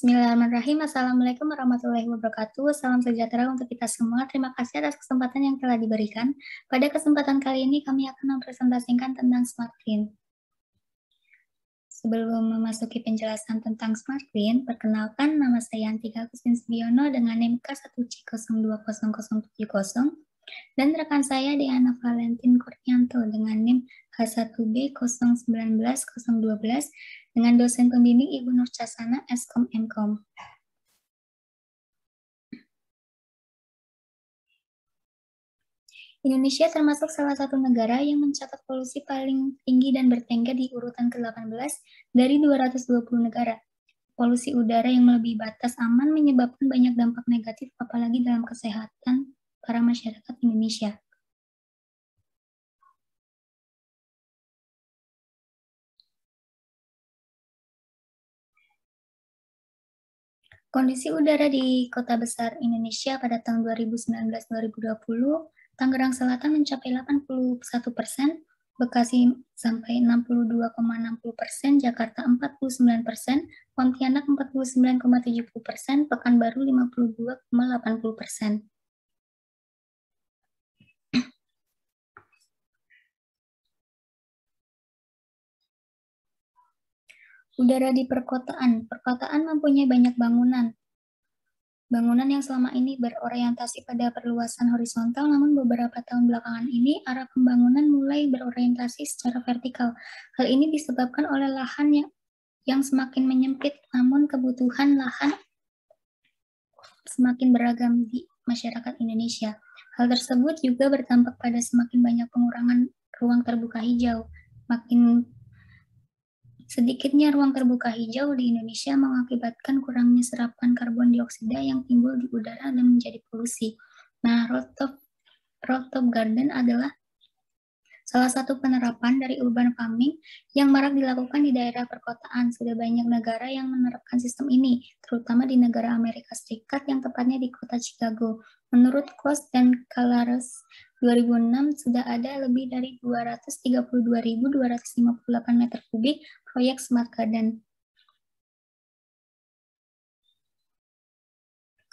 Bismillahirrahmanirrahim. Assalamualaikum warahmatullahi wabarakatuh. Salam sejahtera untuk kita semua. Terima kasih atas kesempatan yang telah diberikan. Pada kesempatan kali ini kami akan mempresentasikan tentang smart green. Sebelum memasuki penjelasan tentang smart green, perkenalkan nama saya Antika Kusin Sibiono dengan NIM K1C020070 dan rekan saya Diana Valentin Kurnianto dengan NIM k 1 b 019012 dengan dosen pembimbing Ibu Nur Casana Eskom Enkom. Indonesia termasuk salah satu negara yang mencatat polusi paling tinggi dan bertengger di urutan ke-18 dari 220 negara. Polusi udara yang melebihi batas aman menyebabkan banyak dampak negatif apalagi dalam kesehatan para masyarakat Indonesia. Kondisi udara di kota besar Indonesia pada tahun 2019-2020, Tangerang Selatan mencapai 81 persen, Bekasi sampai 62,60 persen, Jakarta 49 persen, Pontianak 49,70 persen, Pekanbaru 52,80 persen. Udara di perkotaan. Perkotaan mempunyai banyak bangunan. Bangunan yang selama ini berorientasi pada perluasan horizontal, namun beberapa tahun belakangan ini arah pembangunan mulai berorientasi secara vertikal. Hal ini disebabkan oleh lahan yang yang semakin menyempit, namun kebutuhan lahan semakin beragam di masyarakat Indonesia. Hal tersebut juga berdampak pada semakin banyak pengurangan ruang terbuka hijau, makin Sedikitnya ruang terbuka hijau di Indonesia mengakibatkan kurangnya serapan karbon dioksida yang timbul di udara dan menjadi polusi. Nah, rooftop, rooftop garden adalah salah satu penerapan dari urban farming yang marak dilakukan di daerah perkotaan. Sudah banyak negara yang menerapkan sistem ini, terutama di negara Amerika Serikat yang tepatnya di kota Chicago. Menurut Kost dan Kalares, 2006 sudah ada lebih dari 232.258 meter kubik proyek Smart Garden.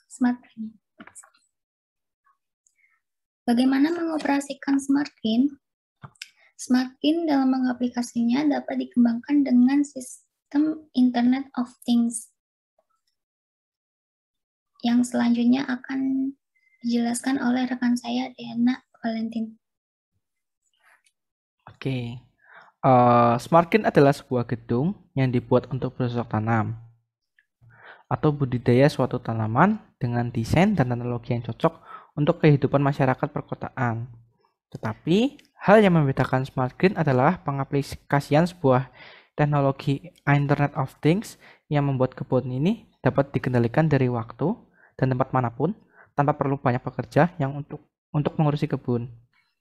Smart Green. Bagaimana mengoperasikan Smart Green? Smart Green dalam mengaplikasinya dapat dikembangkan dengan sistem Internet of Things. Yang selanjutnya akan dijelaskan oleh rekan saya Diana Valentin. Oke, uh, Smartkin adalah sebuah gedung yang dibuat untuk bercocok tanam atau budidaya suatu tanaman dengan desain dan teknologi yang cocok untuk kehidupan masyarakat perkotaan. Tetapi, hal yang membedakan smart green adalah pengaplikasian sebuah teknologi Internet of Things yang membuat kebun ini dapat dikendalikan dari waktu dan tempat manapun tanpa perlu banyak pekerja yang untuk untuk mengurusi kebun.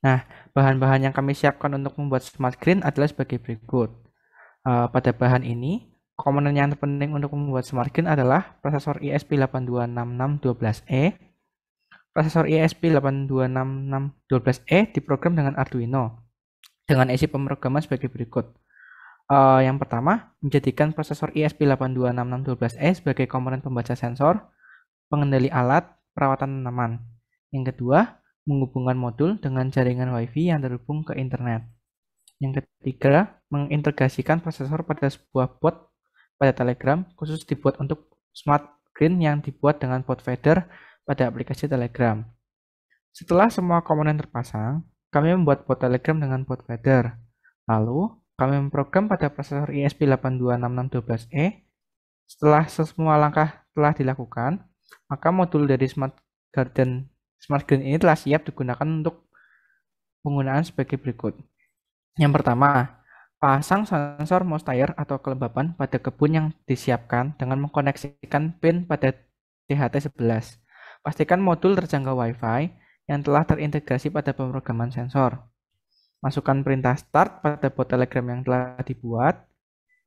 Nah, bahan-bahan yang kami siapkan untuk membuat smart green adalah sebagai berikut. Uh, pada bahan ini, komponen yang terpenting untuk membuat smart green adalah prosesor ISP826612E. Prosesor ISP826612E diprogram dengan Arduino dengan isi pemrograman sebagai berikut. Uh, yang pertama, menjadikan prosesor ISP826612E sebagai komponen pembaca sensor, pengendali alat, perawatan tanaman. Yang kedua, menghubungkan modul dengan jaringan WiFi yang terhubung ke internet. Yang ketiga, mengintegrasikan prosesor pada sebuah bot pada Telegram khusus dibuat untuk smart green yang dibuat dengan bot feeder pada aplikasi Telegram. Setelah semua komponen terpasang, kami membuat bot Telegram dengan bot feeder. Lalu, kami memprogram pada prosesor ISP826612E. Setelah semua langkah telah dilakukan, maka modul dari Smart Garden Smart Green ini telah siap digunakan untuk penggunaan sebagai berikut. Yang pertama, pasang sensor moisture atau kelembapan pada kebun yang disiapkan dengan mengkoneksikan pin pada THT 11 Pastikan modul terjangkau Wi-Fi yang telah terintegrasi pada pemrograman sensor. Masukkan perintah start pada bot Telegram yang telah dibuat.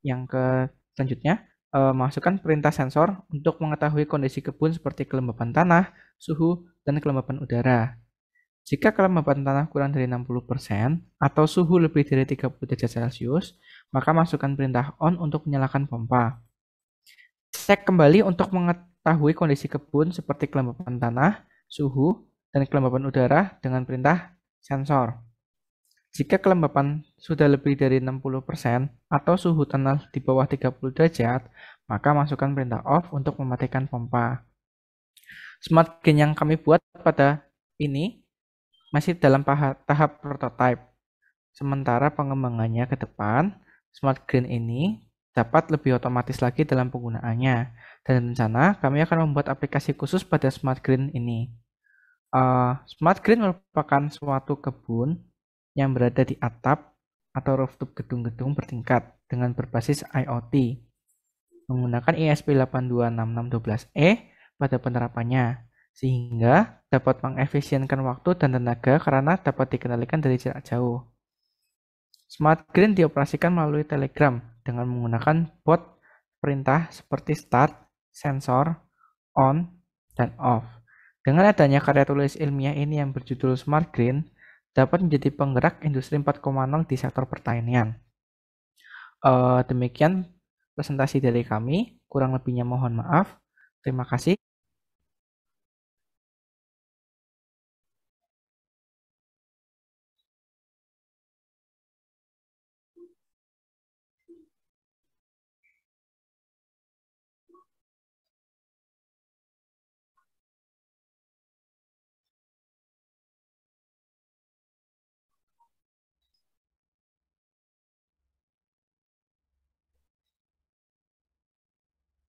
Yang ke selanjutnya, uh, masukkan perintah sensor untuk mengetahui kondisi kebun seperti kelembapan tanah, suhu, dan kelembapan udara. Jika kelembapan tanah kurang dari 60% atau suhu lebih dari 30 derajat Celcius, maka masukkan perintah on untuk menyalakan pompa. Cek kembali untuk mengetahui kondisi kebun seperti kelembapan tanah, suhu, dan kelembapan udara dengan perintah sensor. Jika kelembapan sudah lebih dari 60% atau suhu tunnel di bawah 30 derajat, maka masukkan perintah off untuk mematikan pompa. Smart gain yang kami buat pada ini masih dalam tahap prototype. Sementara pengembangannya ke depan, smart gain ini dapat lebih otomatis lagi dalam penggunaannya. Dan rencana kami akan membuat aplikasi khusus pada smart green ini. Uh, smart green merupakan suatu kebun yang berada di atap atau rooftop gedung-gedung bertingkat dengan berbasis IoT menggunakan ISP 826612E pada penerapannya sehingga dapat mengefisienkan waktu dan tenaga karena dapat dikendalikan dari jarak jauh. Smart Green dioperasikan melalui Telegram dengan menggunakan bot perintah seperti start, sensor, on, dan off. Dengan adanya karya tulis ilmiah ini yang berjudul Smart Green, dapat menjadi penggerak industri 4.0 di sektor pertanian. Uh, demikian presentasi dari kami, kurang lebihnya mohon maaf. Terima kasih.